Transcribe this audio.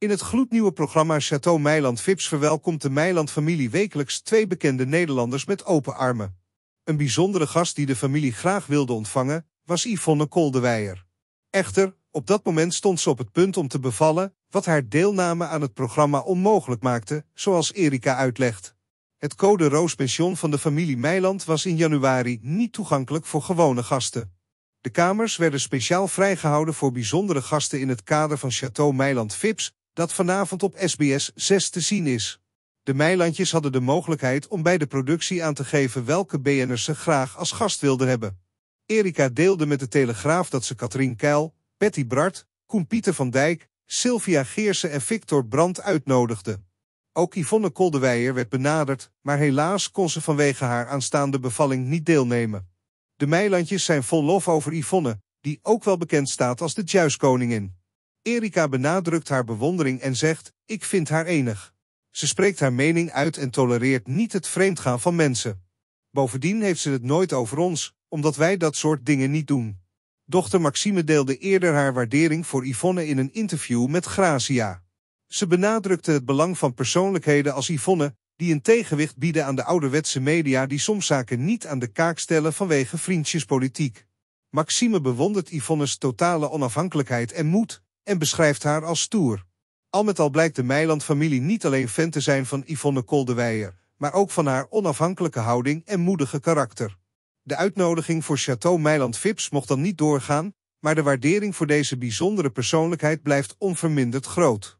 In het gloednieuwe programma Chateau Meiland Vips verwelkomt de Meiland-familie wekelijks twee bekende Nederlanders met open armen. Een bijzondere gast die de familie graag wilde ontvangen, was Yvonne Koldewijer. Echter, op dat moment stond ze op het punt om te bevallen, wat haar deelname aan het programma onmogelijk maakte, zoals Erika uitlegt. Het code roos pension van de familie Meiland was in januari niet toegankelijk voor gewone gasten. De kamers werden speciaal vrijgehouden voor bijzondere gasten in het kader van Chateau Meiland Vips, dat vanavond op SBS 6 te zien is. De Meilandjes hadden de mogelijkheid om bij de productie aan te geven welke BN'ers ze graag als gast wilden hebben. Erika deelde met de Telegraaf dat ze Katrien Keil, Betty Bart, Koen Pieter van Dijk, Sylvia Geersen en Victor Brandt uitnodigde. Ook Yvonne Koldewijer werd benaderd, maar helaas kon ze vanwege haar aanstaande bevalling niet deelnemen. De Meilandjes zijn vol lof over Yvonne, die ook wel bekend staat als de Juiskoningin. Erika benadrukt haar bewondering en zegt, ik vind haar enig. Ze spreekt haar mening uit en tolereert niet het vreemdgaan van mensen. Bovendien heeft ze het nooit over ons, omdat wij dat soort dingen niet doen. Dochter Maxime deelde eerder haar waardering voor Yvonne in een interview met Gracia. Ze benadrukte het belang van persoonlijkheden als Yvonne, die een tegenwicht bieden aan de ouderwetse media die soms zaken niet aan de kaak stellen vanwege vriendjespolitiek. Maxime bewondert Yvonne's totale onafhankelijkheid en moed, en beschrijft haar als stoer. Al met al blijkt de Meiland-familie niet alleen fan te zijn van Yvonne Koldewijer, maar ook van haar onafhankelijke houding en moedige karakter. De uitnodiging voor Chateau Meiland Vips mocht dan niet doorgaan, maar de waardering voor deze bijzondere persoonlijkheid blijft onverminderd groot.